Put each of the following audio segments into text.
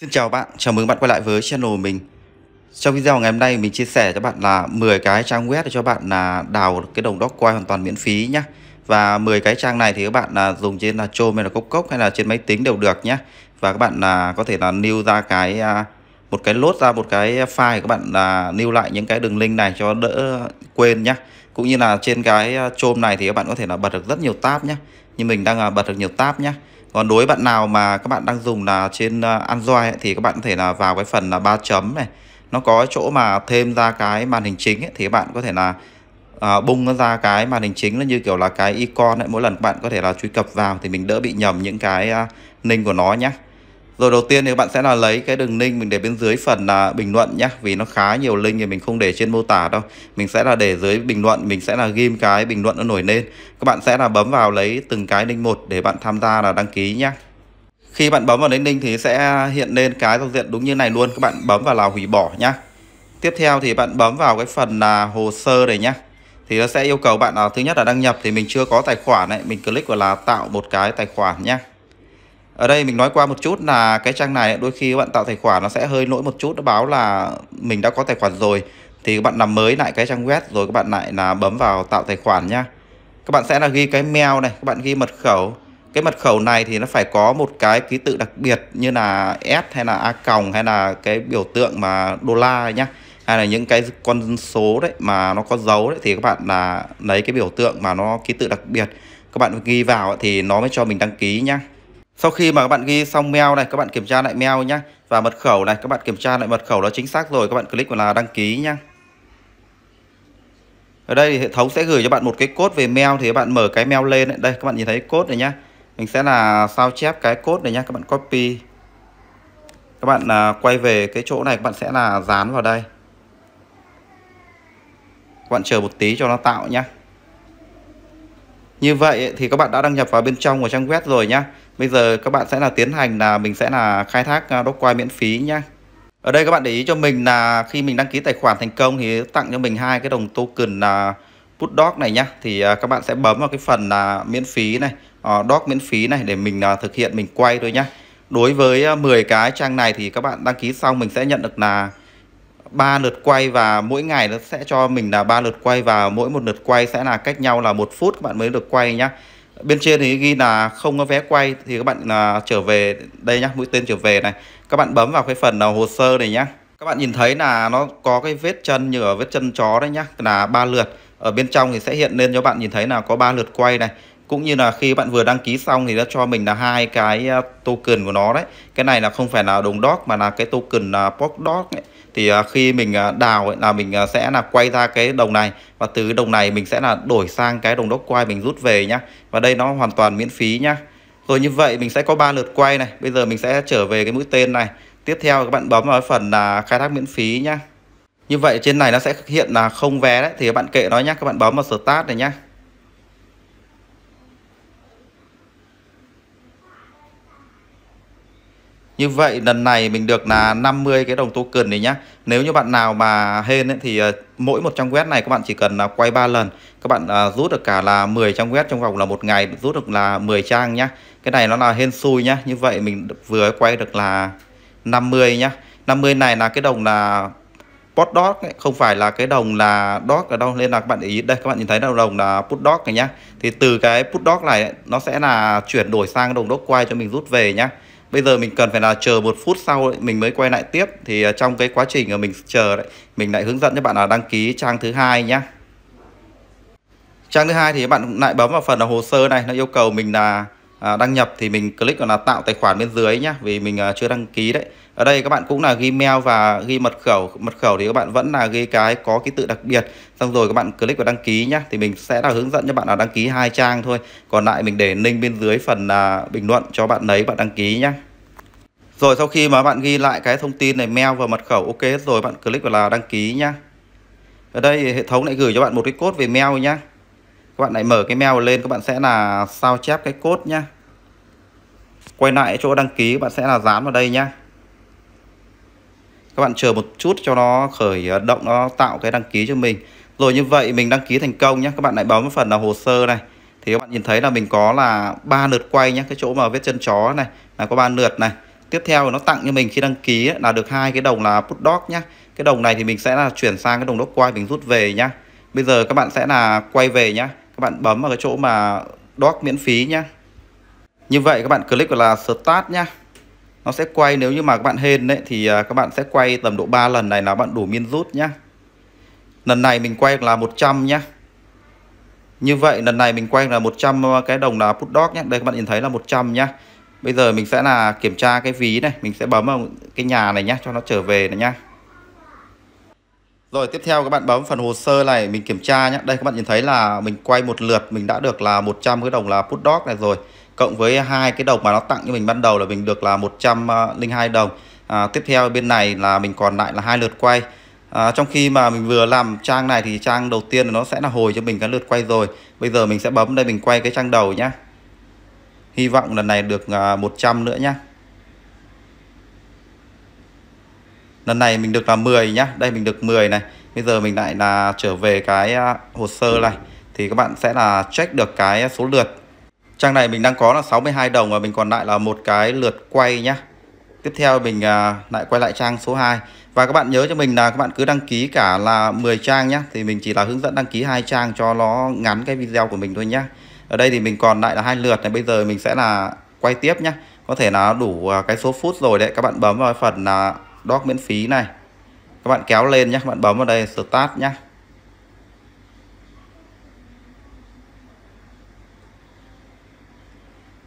Xin chào bạn, chào mừng bạn quay lại với channel mình Trong video ngày hôm nay mình chia sẻ cho bạn là 10 cái trang web để cho bạn là đào cái đồng Dogecoin hoàn toàn miễn phí nhé Và 10 cái trang này thì các bạn là dùng trên là Chrome hay là Cốc Cốc hay là trên máy tính đều được nhé Và các bạn là có thể là lưu ra cái à, một cái lốt ra một cái file các bạn là lưu lại những cái đường link này cho đỡ quên nhé Cũng như là trên cái à, Chrome này thì các bạn có thể là bật được rất nhiều tab nhé Như mình đang à, bật được nhiều tab nhé còn đối với bạn nào mà các bạn đang dùng là trên à, Android ấy, thì các bạn có thể là vào cái phần là ba chấm này nó có chỗ mà thêm ra cái màn hình chính ấy, thì các bạn có thể là à, bung ra cái màn hình chính nó như kiểu là cái icon ấy. mỗi lần các bạn có thể là truy cập vào thì mình đỡ bị nhầm những cái uh, à, link của nó nhé rồi đầu tiên thì các bạn sẽ là lấy cái đường link mình để bên dưới phần là bình luận nhé Vì nó khá nhiều link thì mình không để trên mô tả đâu Mình sẽ là để dưới bình luận, mình sẽ là ghim cái bình luận nó nổi lên Các bạn sẽ là bấm vào lấy từng cái link một để bạn tham gia là đăng ký nhé Khi bạn bấm vào đến link thì sẽ hiện lên cái giao diện đúng như này luôn Các bạn bấm vào là hủy bỏ nhé Tiếp theo thì bạn bấm vào cái phần là hồ sơ này nhé thì nó sẽ yêu cầu bạn là thứ nhất là đăng nhập thì mình chưa có tài khoản này mình click vào là tạo một cái tài khoản nhé ở đây mình nói qua một chút là cái trang này đôi khi các bạn tạo tài khoản nó sẽ hơi lỗi một chút nó báo là mình đã có tài khoản rồi thì các bạn làm mới lại cái trang web rồi các bạn lại là bấm vào tạo tài khoản nhá các bạn sẽ là ghi cái mail này các bạn ghi mật khẩu cái mật khẩu này thì nó phải có một cái ký tự đặc biệt như là S hay là A còng hay là cái biểu tượng mà đô la nhá hay là những cái con số đấy mà nó có dấu đấy thì các bạn là lấy cái biểu tượng mà nó ký tự đặc biệt các bạn ghi vào thì nó mới cho mình đăng ký nhá sau khi mà các bạn ghi xong mail này các bạn kiểm tra lại mail nhé và mật khẩu này các bạn kiểm tra lại mật khẩu đó chính xác rồi các bạn click vào là đăng ký nhé ở đây thì hệ thống sẽ gửi cho bạn một cái code về mail thì các bạn mở cái mail lên đây các bạn nhìn thấy code này nhá mình sẽ là sao chép cái code này nhá các bạn copy các bạn à, quay về cái chỗ này các bạn sẽ là dán vào đây các bạn chờ một tí cho nó tạo nhé như vậy thì các bạn đã đăng nhập vào bên trong của trang web rồi nhá Bây giờ các bạn sẽ là tiến hành là mình sẽ là khai thác Dogecoin à, miễn phí nhé. Ở đây các bạn để ý cho mình là khi mình đăng ký tài khoản thành công thì tặng cho mình hai cái đồng token là put dog này nhá. Thì à, các bạn sẽ bấm vào cái phần là miễn phí này, à, dog miễn phí này để mình thực hiện mình quay thôi nhá. Đối với 10 cái trang này thì các bạn đăng ký xong mình sẽ nhận được là ba lượt quay và mỗi ngày nó sẽ cho mình là ba lượt quay và mỗi một lượt quay sẽ là cách nhau là một phút các bạn mới được quay nhá bên trên thì ghi là không có vé quay thì các bạn là trở về đây nhá mũi tên trở về này các bạn bấm vào cái phần là hồ sơ này nhá các bạn nhìn thấy là nó có cái vết chân như ở vết chân chó đấy nhá là ba lượt ở bên trong thì sẽ hiện lên cho bạn nhìn thấy là có ba lượt quay này cũng như là khi bạn vừa đăng ký xong thì nó cho mình là hai cái à, token của nó đấy cái này là không phải là đồng dot mà là cái token là pop dot ấy thì à, khi mình à, đào ấy, là mình à, sẽ là quay ra cái đồng này và từ cái đồng này mình sẽ là đổi sang cái đồng đốc quay mình rút về nhá và đây nó hoàn toàn miễn phí nhá rồi như vậy mình sẽ có ba lượt quay này bây giờ mình sẽ trở về cái mũi tên này tiếp theo các bạn bấm vào phần là khai thác miễn phí nhá như vậy trên này nó sẽ hiện là không vé đấy thì các bạn kệ nó nhá các bạn bấm vào start này nhá Như vậy lần này mình được là 50 cái đồng token này nhá Nếu như bạn nào mà hên ấy, thì ờ, mỗi một trang web này các bạn chỉ cần là ờ, quay 3 lần Các bạn ờ, rút được cả là 10 trang web trong vòng là một ngày rút được là 10 trang nhá Cái này nó là hên xui nhá Như vậy mình vừa quay được là 50 nhá 50 này là cái đồng là pot dot ấy, không phải là cái đồng là dot ở đâu nên là các bạn ý đây các bạn nhìn thấy là đồng là put dot này nhá thì từ cái put dot này ấy, nó sẽ là chuyển đổi sang đồng dot quay cho mình rút về nhá bây giờ mình cần phải là chờ một phút sau ấy, mình mới quay lại tiếp thì à, trong cái quá trình mà mình chờ đấy mình lại hướng dẫn cho bạn là đăng ký trang thứ hai nhé trang thứ hai thì bạn lại bấm vào phần là hồ sơ này nó yêu cầu mình là à, đăng nhập thì mình click vào là tạo tài khoản bên dưới nhá vì mình à, chưa đăng ký đấy ở đây các bạn cũng là ghi mail và ghi mật khẩu mật khẩu thì các bạn vẫn là ghi cái có ký tự đặc biệt xong rồi các bạn click vào đăng ký nhá thì mình sẽ là hướng dẫn cho bạn là đăng ký hai trang thôi còn lại mình để link bên dưới phần à, bình luận cho bạn lấy bạn đăng ký nhá rồi sau khi mà bạn ghi lại cái thông tin này mail và mật khẩu ok hết rồi bạn click vào là đăng ký nhá ở đây hệ thống lại gửi cho bạn một cái code về mail nhá các bạn lại mở cái mail lên các bạn sẽ là sao chép cái code nhá quay lại chỗ đăng ký bạn sẽ là dán vào đây nhé các bạn chờ một chút cho nó khởi ờ, động nó tạo cái đăng ký cho mình rồi như vậy mình đăng ký thành công nhé các bạn lại bấm vào phần là hồ sơ này thì các bạn nhìn thấy là mình có là ba lượt quay nhé cái chỗ mà vết chân chó này là có ba lượt này tiếp theo nó tặng cho mình khi đăng ký là được hai cái đồng là put dog nhé. cái đồng này thì mình sẽ là chuyển sang cái đồng dog quay mình rút về nhá bây giờ các bạn sẽ là quay về nhá các bạn bấm vào cái chỗ mà dog miễn phí nhá như vậy các bạn click vào là start nhá nó sẽ quay nếu như mà các bạn hên đấy thì à, các bạn sẽ quay tầm độ 3 lần này là bạn đủ min rút nhá lần này mình quay là 100 nhá như vậy lần này mình quay là 100 à, cái đồng là put dog nhé Đây các bạn nhìn thấy là 100 nhá Bây giờ mình sẽ là kiểm tra cái ví này Mình sẽ bấm vào cái nhà này nhá Cho nó trở về này nhá Rồi tiếp theo các bạn bấm phần hồ sơ này Mình kiểm tra nhé Đây các bạn nhìn thấy là mình quay một lượt Mình đã được là 100 cái đồng là put dog này rồi cộng với hai cái đồng mà nó tặng cho mình ban đầu là mình được là 102 ờ, đồng à, tiếp theo bên này là mình còn lại là hai lượt quay à, trong khi mà mình vừa làm trang này thì trang đầu tiên nó sẽ là hồi cho mình cái lượt quay rồi bây giờ mình sẽ bấm đây mình quay cái trang đầu nhá hy vọng lần này được 100 à, nữa nhá lần này mình được là 10 nhá đây mình được 10 này bây giờ mình lại là trở về cái à, hồ sơ này thì các bạn sẽ là check được cái số lượt Trang này mình đang có là 62 đồng và mình còn lại là một cái lượt quay nhá. Tiếp theo mình à, lại quay lại trang số 2 và các bạn nhớ cho mình là các bạn cứ đăng ký cả là 10 trang nhá thì mình chỉ là hướng dẫn đăng ký hai trang cho nó ngắn cái video của mình thôi nhá. Ở đây thì mình còn lại là hai lượt này bây giờ mình sẽ là quay tiếp nhá. Có thể là đủ à, cái số phút rồi đấy các bạn bấm vào phần là doc miễn phí này. Các bạn kéo lên nhá, các bạn bấm vào đây start nhá.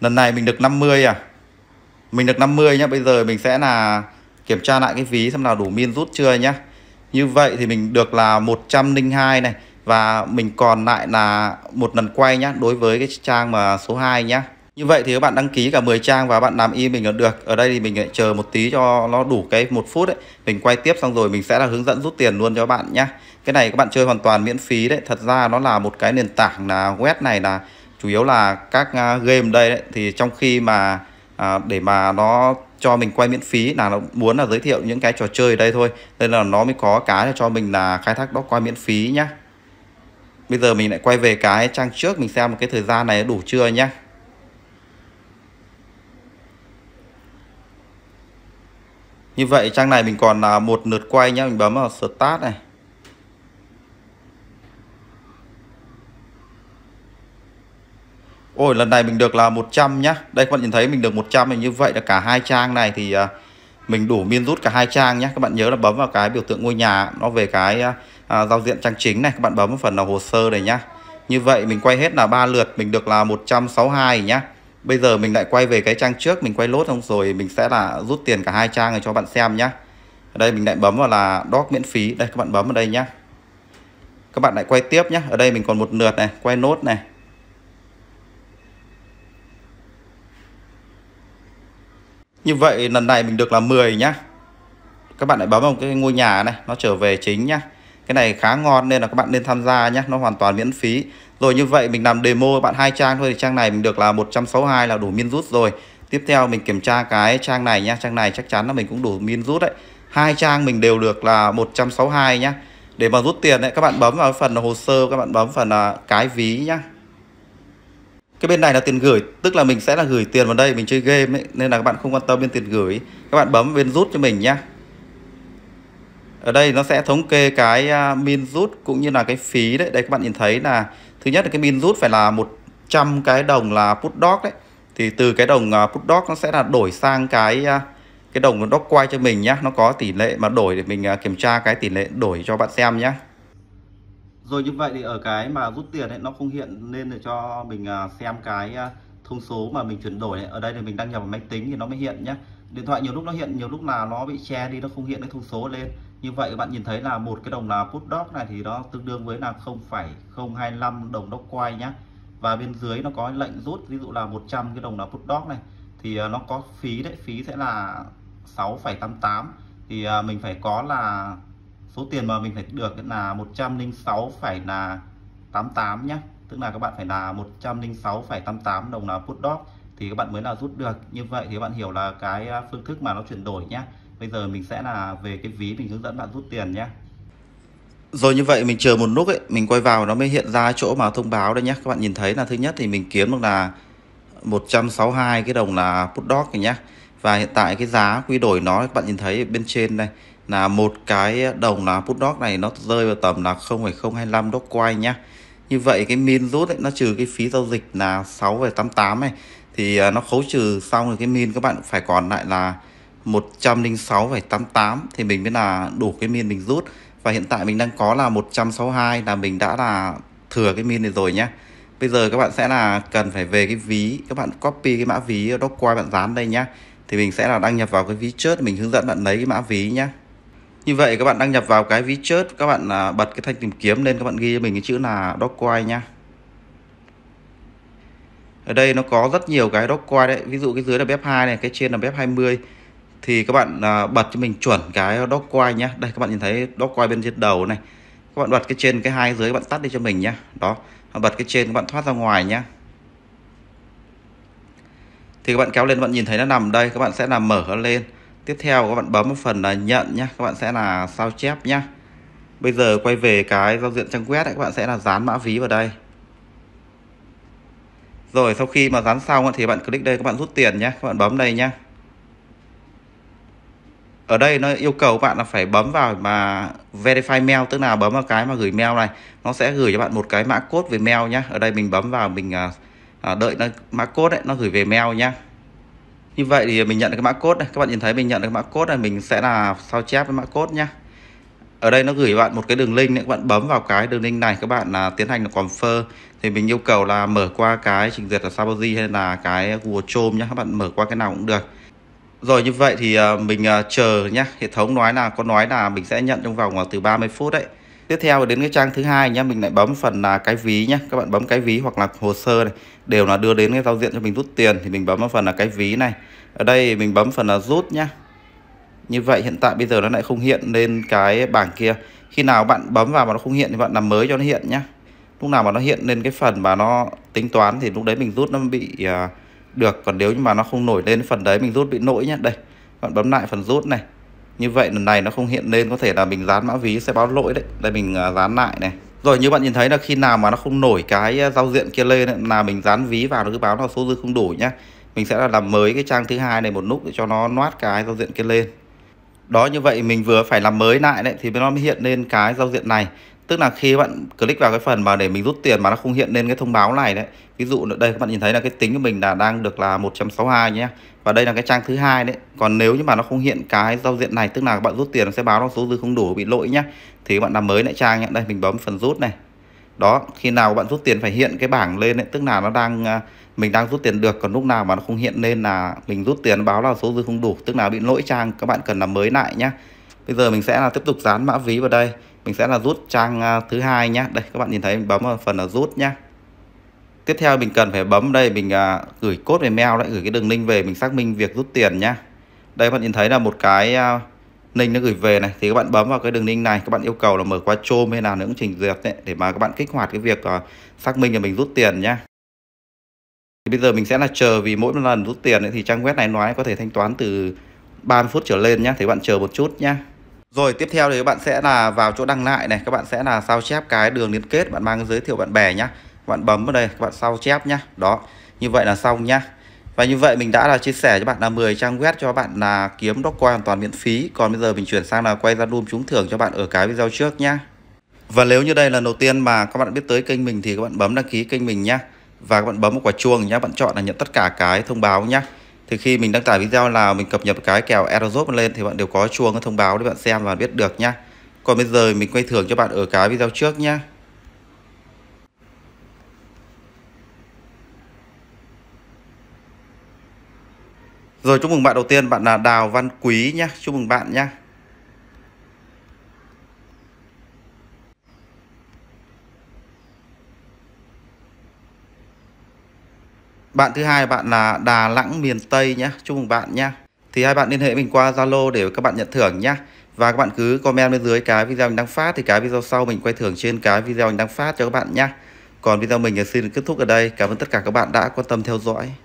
lần này mình được 50 à mình được 50 nhá bây giờ mình sẽ là kiểm tra lại cái ví xem nào đủ min rút chưa nhá như vậy thì mình được là 102 này và mình còn lại là một lần quay nhá đối với cái trang mà số 2 nhá như vậy thì các bạn đăng ký cả 10 trang và bạn làm y mình là được ở đây thì mình lại chờ một tí cho nó đủ cái một phút đấy mình quay tiếp xong rồi mình sẽ là hướng dẫn rút tiền luôn cho các bạn nhá cái này các bạn chơi hoàn toàn miễn phí đấy thật ra nó là một cái nền tảng là web này là chủ yếu là các à, game đây đấy, thì trong khi mà à, để mà nó cho mình quay miễn phí là nó muốn là giới thiệu những cái trò chơi ở đây thôi nên là nó mới có cái cho mình là khai thác đó quay miễn phí nhá bây giờ mình lại quay về cái trang trước mình xem một cái thời gian này đủ chưa nhá như vậy trang này mình còn là một lượt quay nhá mình bấm vào start này Ôi lần này mình được là 100 nhá Đây các bạn nhìn thấy mình được 100 mình như vậy là cả hai trang này thì à, mình đủ miên rút cả hai trang nhé các bạn nhớ là bấm vào cái biểu tượng ngôi nhà nó về cái à, à, giao diện trang chính này các bạn bấm vào phần là hồ sơ này nhá như vậy mình quay hết là ba lượt mình được là 162 nhá bây giờ mình lại quay về cái trang trước mình quay lốt xong rồi mình sẽ là rút tiền cả hai trang này cho bạn xem nhá đây mình lại bấm vào là doc miễn phí đây các bạn bấm vào đây nhá các bạn lại quay tiếp nhá ở đây mình còn một lượt này quay nốt này Như vậy lần này mình được là 10 nhá Các bạn hãy bấm vào cái ngôi nhà này Nó trở về chính nhá Cái này khá ngon nên là các bạn nên tham gia nhá Nó hoàn toàn miễn phí Rồi như vậy mình làm demo bạn hai trang thôi thì Trang này mình được là 162 là đủ min rút rồi Tiếp theo mình kiểm tra cái trang này nhá Trang này chắc chắn là mình cũng đủ min rút đấy hai trang mình đều được là 162 nhá Để mà rút tiền đấy các bạn bấm vào phần hồ sơ Các bạn bấm phần à, cái ví nhá cái bên này là tiền gửi tức là mình sẽ là gửi tiền vào đây mình chơi game ấy nên là các bạn không quan tâm bên tiền gửi các bạn bấm bên rút cho mình nhá ở đây nó sẽ thống kê cái à, min rút cũng như là cái phí đấy đây các bạn nhìn thấy là thứ nhất là cái min rút phải là 100 cái đồng là put dog đấy thì từ cái đồng à, put dog nó sẽ là đổi sang cái à, cái đồng dog quay cho mình nhá nó có tỷ lệ mà đổi để mình kiểm tra cái tỷ lệ đổi cho bạn xem nhá rồi như vậy thì ở cái mà rút tiền ấy nó không hiện lên để cho mình à, xem cái à, thông số mà mình chuyển đổi ấy. ở đây thì mình đăng nhập vào máy tính thì nó mới hiện nhé điện thoại nhiều lúc nó hiện nhiều lúc là nó bị che đi nó không hiện cái thông số lên như vậy các bạn nhìn thấy là một cái đồng là put dog này thì nó tương đương với là 0,025 đồng đốc quay nhé và bên dưới nó có lệnh rút ví dụ là 100 cái đồng là put dog này thì à, nó có phí đấy phí sẽ là 6,88 thì mình phải có là số tiền mà mình phải được là 106, phải là 88 nhé tức là các bạn phải là 106,88 đồng là put dot thì các bạn mới là rút được như vậy thì các bạn hiểu là cái à, phương thức mà nó chuyển đổi nhé bây giờ mình sẽ là về cái ví mình hướng dẫn bạn rút tiền nhé rồi như vậy mình chờ một lúc ấy mình quay vào nó mới hiện ra chỗ mà thông báo đây nhé các bạn nhìn thấy là thứ nhất thì mình kiếm được là 162 cái đồng là put dot này nhé và hiện tại cái giá quy đổi nó các bạn nhìn thấy bên trên đây là một cái đồng là put này nó rơi vào tầm là 0,025 dog quay nhá như vậy cái min rút ấy, nó trừ cái phí giao dịch là 6,88 này thì à, nó khấu trừ xong rồi cái min các bạn phải còn lại là 106,88 thì mình mới là đủ cái min mình rút và hiện tại mình đang có là 162 là mình đã là thừa cái min này rồi nhá bây giờ các bạn sẽ là cần phải về cái ví các bạn copy cái mã ví dogecoin bạn dán đây nhá thì mình sẽ là đăng nhập vào cái ví trước mình hướng dẫn bạn lấy cái mã ví nhá như vậy các bạn đăng nhập vào cái ví chớt các bạn à, bật cái thanh tìm kiếm lên các bạn ghi cho mình cái chữ là Dogecoin nha ở đây nó có rất nhiều cái Dogecoin đấy ví dụ cái dưới là bếp 2 này cái trên là bếp 20 thì các bạn à, bật cho mình chuẩn cái Dogecoin nhá đây các bạn nhìn thấy Dogecoin bên trên đầu này các bạn bật cái trên cái hai dưới các bạn tắt đi cho mình nhá đó bật cái trên các bạn thoát ra ngoài nhá thì các bạn kéo lên các bạn nhìn thấy nó nằm đây các bạn sẽ làm mở nó lên tiếp theo các bạn bấm một phần là nhận nhé các bạn sẽ là sao chép nhé bây giờ quay về cái giao diện trang web ấy, các bạn sẽ là dán mã ví vào đây rồi sau khi mà dán xong thì bạn click đây các bạn rút tiền nhé các bạn bấm đây nhé ở đây nó yêu cầu bạn là phải bấm vào mà verify mail tức là bấm vào cái mà gửi mail này nó sẽ gửi cho bạn một cái mã code về mail nhé ở đây mình bấm vào mình à, à, đợi nó mã code ấy, nó gửi về mail nhé như vậy thì mình nhận được cái mã code này các bạn nhìn thấy mình nhận được cái mã code này mình sẽ là sao chép với mã code nhá ở đây nó gửi bạn một cái đường link nữa các bạn bấm vào cái đường link này các bạn là tiến hành là confirm thì mình yêu cầu là mở qua cái trình duyệt là Sapozi hay là cái Google Chrome nhé các bạn mở qua cái nào cũng được rồi như vậy thì à, mình à, chờ nhá hệ thống nói là có nói là mình sẽ nhận trong vòng à, từ 30 phút đấy tiếp theo đến cái trang thứ hai nhé mình lại bấm phần là cái ví nhé các bạn bấm cái ví hoặc là hồ sơ này đều là đưa đến cái giao diện cho mình rút tiền thì mình bấm vào phần là cái ví này ở đây mình bấm phần là rút nhá như vậy hiện tại bây giờ nó lại không hiện lên cái bảng kia khi nào bạn bấm vào mà nó không hiện thì bạn làm mới cho nó hiện nhá lúc nào mà nó hiện lên cái phần mà nó tính toán thì lúc đấy mình rút nó bị à, được còn nếu như mà nó không nổi lên phần đấy mình rút bị lỗi nhé đây bạn bấm lại phần rút này như vậy lần này nó không hiện lên có thể là mình dán mã ví sẽ báo lỗi đấy đây mình à, dán lại này rồi như bạn nhìn thấy là khi nào mà nó không nổi cái à, giao diện kia lên là mình dán ví vào nó cứ báo là số dư không đủ nhá mình sẽ là làm mới cái trang thứ hai này một nút để cho nó loát cái giao diện kia lên đó như vậy mình vừa phải làm mới lại đấy thì nó mới hiện lên cái giao diện này tức là khi bạn click vào cái phần mà để mình rút tiền mà nó không hiện lên cái thông báo này đấy ví dụ đây các bạn nhìn thấy là cái tính của mình là đang được là 162 nhé và đây là cái trang thứ hai đấy còn nếu như mà nó không hiện cái giao diện này tức là bạn rút tiền nó sẽ báo nó số dư không đủ bị lỗi nhé thì bạn làm mới lại trang nhé đây mình bấm phần rút này đó khi nào bạn rút tiền phải hiện cái bảng lên đấy tức là nó đang à, mình đang rút tiền được còn lúc nào mà nó không hiện lên là mình rút tiền báo là số dư không đủ tức là bị lỗi trang các bạn cần làm mới lại nhé bây giờ mình sẽ là tiếp tục dán mã ví vào đây mình sẽ là rút trang à, thứ hai nhé đây các bạn nhìn thấy mình bấm vào phần là rút nhé tiếp theo mình cần phải bấm đây mình à, gửi cốt về mail lại gửi cái đường link về mình xác minh việc rút tiền nhé đây các bạn nhìn thấy là một cái à, link nó gửi về này thì các bạn bấm vào cái đường link này các bạn yêu cầu là mở qua Chrome hay là những trình duyệt đấy để mà các bạn kích hoạt cái việc xác minh là mình rút tiền nhá thì bây giờ mình sẽ là chờ vì mỗi lần rút tiền thì trang web này nói có thể thanh toán từ 30 phút trở lên nhá thì bạn chờ một chút nhá rồi tiếp theo thì các bạn sẽ là vào chỗ đăng lại này Các bạn sẽ là sao chép cái đường liên kết Bạn mang giới thiệu bạn bè nhá Các bạn bấm vào đây các bạn sao chép nhá Đó như vậy là xong nhá và như vậy mình đã là chia sẻ cho bạn là 10 trang web cho bạn là kiếm Dogecoin hoàn toàn miễn phí. Còn bây giờ mình chuyển sang là quay ra room trúng thưởng cho bạn ở cái video trước nhá. Và nếu như đây là lần đầu tiên mà các bạn biết tới kênh mình thì các bạn bấm đăng ký kênh mình nhá. Và các bạn bấm một quả chuông nhá, bạn chọn là nhận tất cả cái thông báo nhá thì khi mình đăng tải video nào mình cập nhật cái kèo Aerozop lên thì bạn đều có chuông thông báo để bạn xem và biết được nhá còn bây giờ mình quay thưởng cho bạn ở cái video trước nhá Rồi chúc mừng bạn đầu tiên bạn là Đào Văn Quý nhá, chúc mừng bạn nhá. Bạn thứ hai bạn là Đà Lãng miền Tây nhé. Chúc mừng bạn nhé. Thì hai bạn liên hệ mình qua Zalo để các bạn nhận thưởng nhé. Và các bạn cứ comment bên dưới cái video mình đang phát thì cái video sau mình quay thưởng trên cái video mình đang phát cho các bạn nhé. Còn video mình xin kết thúc ở đây. Cảm ơn tất cả các bạn đã quan tâm theo dõi.